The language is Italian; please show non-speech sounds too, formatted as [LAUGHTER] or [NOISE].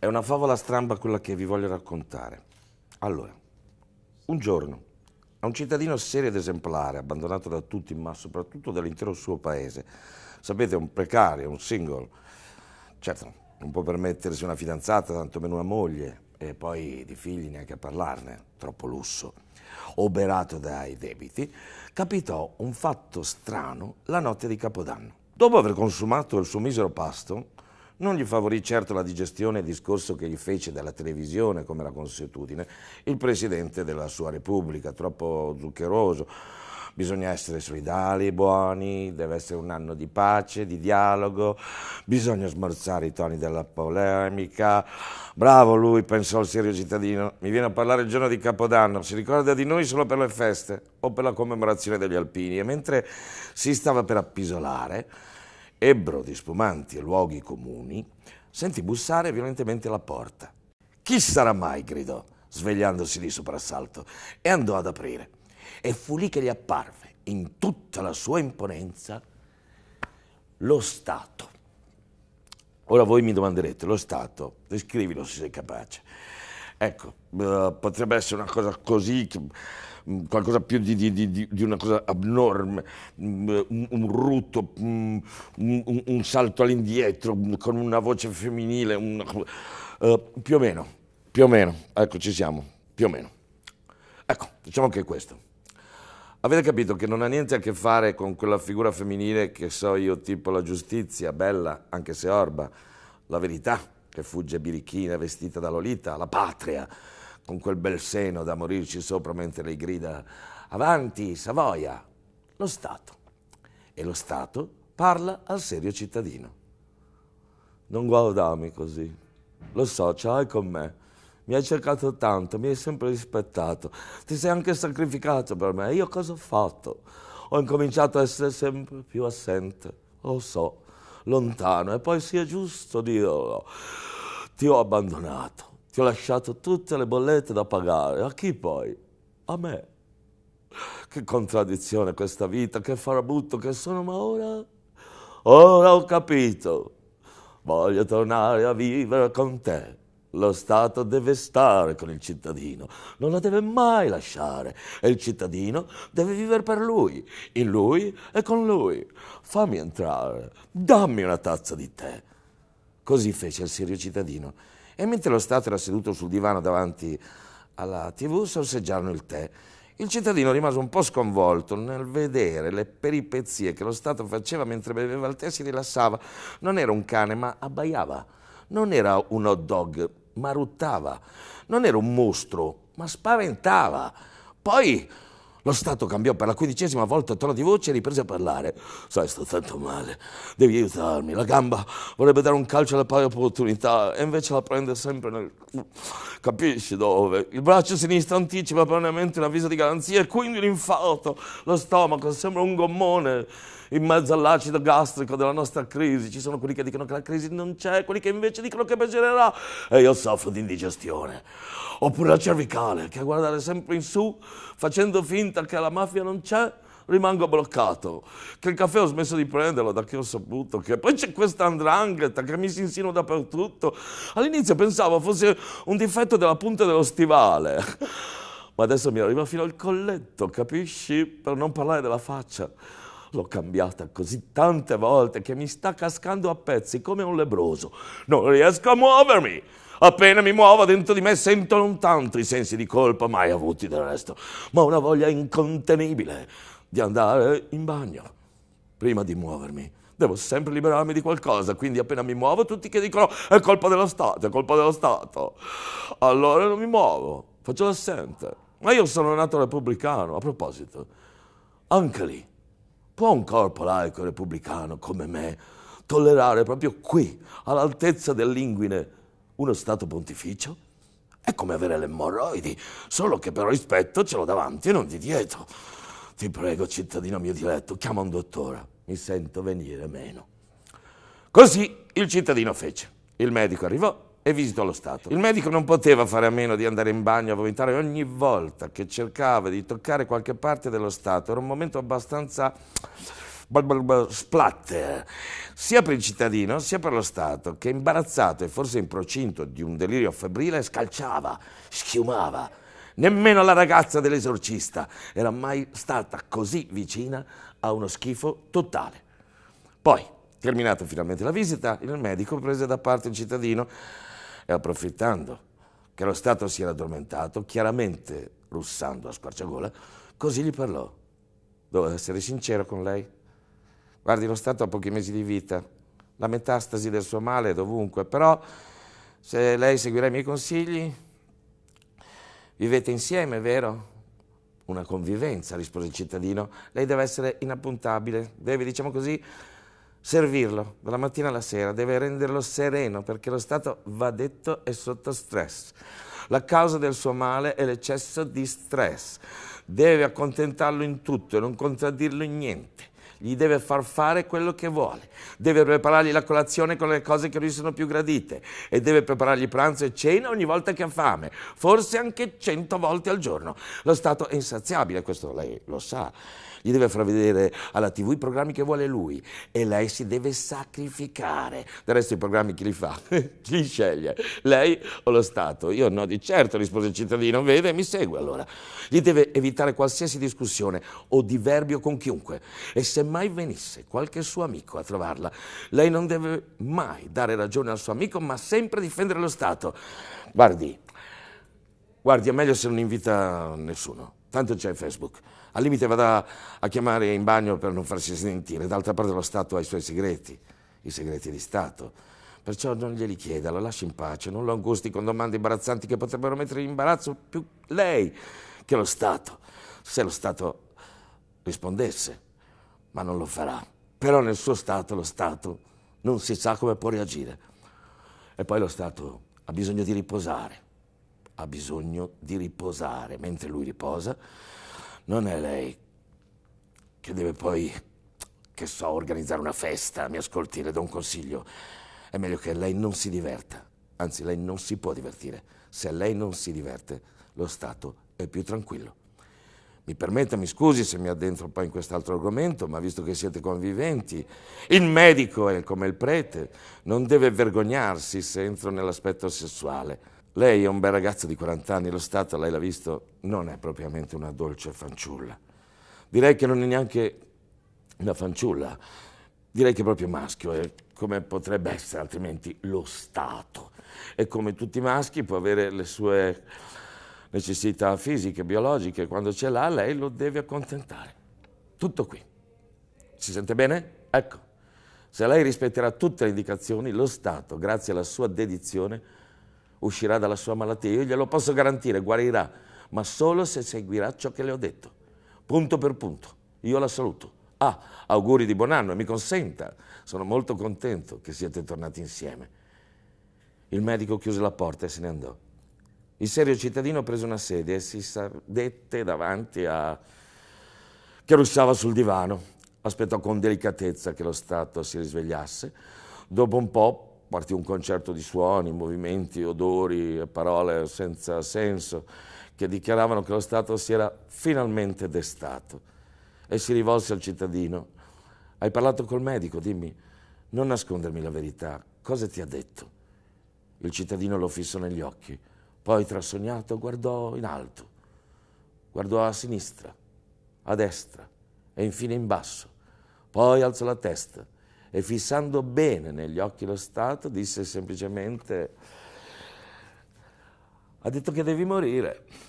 È una favola stramba quella che vi voglio raccontare. Allora, un giorno a un cittadino serio ed esemplare, abbandonato da tutti, ma soprattutto dall'intero suo paese, sapete, un precario, un single, certo, non può permettersi una fidanzata, tantomeno una moglie, e poi di figli neanche a parlarne, troppo lusso, oberato dai debiti, capitò un fatto strano la notte di Capodanno. Dopo aver consumato il suo misero pasto, non gli favorì certo la digestione il discorso che gli fece dalla televisione, come era consuetudine, il presidente della sua Repubblica, troppo zuccheroso. Bisogna essere solidali, buoni, deve essere un anno di pace, di dialogo, bisogna smorzare i toni della polemica. Bravo lui, pensò il serio cittadino, mi viene a parlare il giorno di Capodanno, si ricorda di noi solo per le feste o per la commemorazione degli alpini. E mentre si stava per appisolare, ebbro di spumanti e luoghi comuni, sentì bussare violentemente alla porta. Chi sarà mai? gridò, svegliandosi di soprassalto, e andò ad aprire. E fu lì che gli apparve, in tutta la sua imponenza, lo Stato. Ora voi mi domanderete, lo Stato, descrivilo se sei capace. Ecco, eh, potrebbe essere una cosa così... Che Mm, qualcosa più di, di, di, di una cosa abnorme, mm, un, un rutto, mm, un, un salto all'indietro, con una voce femminile, una, uh, eh, più o meno, più o meno, ecco ci siamo, più o meno. Ecco, diciamo che è questo. Avete capito che non ha niente a che fare con quella figura femminile che so io, tipo la giustizia, bella, anche se orba, la verità, che fugge birichina vestita da Lolita, la patria, con quel bel seno da morirci sopra mentre lei grida Avanti, Savoia! Lo Stato. E lo Stato parla al serio cittadino. Non guardami così. Lo so, ce l'hai con me. Mi hai cercato tanto, mi hai sempre rispettato. Ti sei anche sacrificato per me. Io cosa ho fatto? Ho incominciato a essere sempre più assente. Lo so, lontano. E poi sia giusto dirlo. Ti ho abbandonato ti ho lasciato tutte le bollette da pagare. A chi poi? A me. Che contraddizione questa vita, che farabutto che sono, ma ora... Ora ho capito. Voglio tornare a vivere con te. Lo Stato deve stare con il cittadino, non la deve mai lasciare e il cittadino deve vivere per lui, in lui e con lui. Fammi entrare, dammi una tazza di tè. Così fece il serio cittadino e mentre lo Stato era seduto sul divano davanti alla TV, sorseggiarono il tè. Il cittadino rimase un po' sconvolto nel vedere le peripezie che lo Stato faceva mentre beveva il tè e si rilassava. Non era un cane, ma abbaiava. Non era un hot dog, ma ruttava. Non era un mostro, ma spaventava. Poi lo Stato cambiò per la quindicesima volta tono di voce e riprese a parlare. Sai, sto tanto male, devi aiutarmi. La gamba vorrebbe dare un calcio alla pari opportunità e invece la prende sempre nel... Capisci dove? Il braccio sinistro anticipa erroneamente un avviso di garanzia e quindi un infarto. Lo stomaco sembra un gommone in mezzo all'acido gastrico della nostra crisi, ci sono quelli che dicono che la crisi non c'è, quelli che invece dicono che peggiorerà e io soffro di indigestione. Oppure la cervicale, che a guardare sempre in su, facendo finta che la mafia non c'è, rimango bloccato. Che il caffè ho smesso di prenderlo da che ho saputo che poi c'è questa andrangheta che mi si insinua dappertutto. All'inizio pensavo fosse un difetto della punta dello stivale. [LAUGHS] Ma adesso mi arriva fino al colletto, capisci? Per non parlare della faccia. L'ho cambiata così tante volte che mi sta cascando a pezzi come un lebroso. Non riesco a muovermi. Appena mi muovo dentro di me sento non tanto i sensi di colpa mai avuti del resto, ma una voglia incontenibile di andare in bagno. Prima di muovermi devo sempre liberarmi di qualcosa, quindi appena mi muovo tutti che dicono è colpa dello Stato, è colpa dello Stato. Allora non mi muovo, faccio l'assente. Ma io sono nato repubblicano, a proposito, anche lì Può un corpo laico repubblicano come me tollerare proprio qui, all'altezza dell'inguine, uno Stato pontificio? È come avere le emorroidi, solo che per rispetto ce l'ho davanti e non di dietro. Ti prego, cittadino mio diletto, chiama un dottore, mi sento venire meno. Così il cittadino fece. Il medico arrivò, e visitò lo Stato. Il medico non poteva fare a meno di andare in bagno a vomitare ogni volta che cercava di toccare qualche parte dello Stato. Era un momento abbastanza splatter, sia per il cittadino sia per lo Stato, che imbarazzato e forse in procinto di un delirio febbrile scalciava, schiumava. Nemmeno la ragazza dell'esorcista era mai stata così vicina a uno schifo totale. Poi, terminata finalmente la visita, il medico prese da parte il cittadino e approfittando che lo Stato si era addormentato, chiaramente russando a squarciagola, così gli parlò. Devo essere sincero con lei. Guardi, lo Stato ha pochi mesi di vita, la metastasi del suo male è dovunque, però se lei seguirà i miei consigli, vivete insieme, vero? Una convivenza, rispose il cittadino. Lei deve essere inappuntabile, deve, diciamo così, servirlo dalla mattina alla sera, deve renderlo sereno perché lo stato, va detto, è sotto stress. La causa del suo male è l'eccesso di stress. Deve accontentarlo in tutto e non contraddirlo in niente gli deve far fare quello che vuole, deve preparargli la colazione con le cose che lui sono più gradite e deve preparargli pranzo e cena ogni volta che ha fame, forse anche cento volte al giorno. Lo Stato è insaziabile, questo lei lo sa gli deve far vedere alla TV i programmi che vuole lui e lei si deve sacrificare. Del resto i programmi chi li fa? [LAUGHS] chi li sceglie? Lei o lo Stato? Io no, di certo, rispose il cittadino, vede, mi segue allora. Gli deve evitare qualsiasi discussione o diverbio con chiunque e se mai venisse qualche suo amico a trovarla, lei non deve mai dare ragione al suo amico, ma sempre difendere lo Stato. Guardi, guardi, è meglio se non invita nessuno, tanto c'è Facebook. Al limite vada a chiamare in bagno per non farsi sentire, d'altra parte lo Stato ha i suoi segreti, i segreti di Stato. Perciò non glieli chieda, lo lasci in pace, non lo angusti con domande imbarazzanti che potrebbero mettere in imbarazzo più lei che lo Stato. Se lo Stato rispondesse ma non lo farà. Però nel suo Stato lo Stato non si sa come può reagire. E poi lo Stato ha bisogno di riposare, ha bisogno di riposare. Mentre lui riposa, non è lei che deve poi, che so, organizzare una festa, mi ascolti, le do un consiglio. È meglio che lei non si diverta, anzi lei non si può divertire. Se lei non si diverte, lo Stato è più tranquillo mi permetta, mi scusi se mi addentro poi in quest'altro argomento, ma visto che siete conviventi, il medico è come il prete, non deve vergognarsi se entro nell'aspetto sessuale. Lei è un bel ragazzo di 40 anni, lo Stato, lei l'ha visto, non è propriamente una dolce fanciulla. Direi che non è neanche una fanciulla, direi che è proprio maschio, è come potrebbe essere altrimenti lo Stato. E come tutti i maschi può avere le sue necessità fisiche, biologiche, quando ce l'ha lei lo deve accontentare. Tutto qui. Si sente bene? Ecco, se lei rispetterà tutte le indicazioni, lo Stato, grazie alla sua dedizione, uscirà dalla sua malattia. Io glielo posso garantire, guarirà, ma solo se seguirà ciò che le ho detto, punto per punto. Io la saluto. Ah, auguri di buon anno e mi consenta, sono molto contento che siete tornati insieme. Il medico chiuse la porta e se ne andò. Il serio cittadino prese una sedia e si sedette davanti a... che russava sul divano. Aspettò con delicatezza che lo Stato si risvegliasse. Dopo un po' partì un concerto di suoni, movimenti, odori, parole senza senso che dichiaravano che lo Stato si era finalmente destato. E si rivolse al cittadino. Hai parlato col medico, dimmi, non nascondermi la verità. Cosa ti ha detto? Il cittadino lo fissò negli occhi. Poi trasognato guardò in alto, guardò a sinistra, a destra e infine in basso. Poi alzò la testa e fissando bene negli occhi lo Stato disse semplicemente ha detto che devi morire.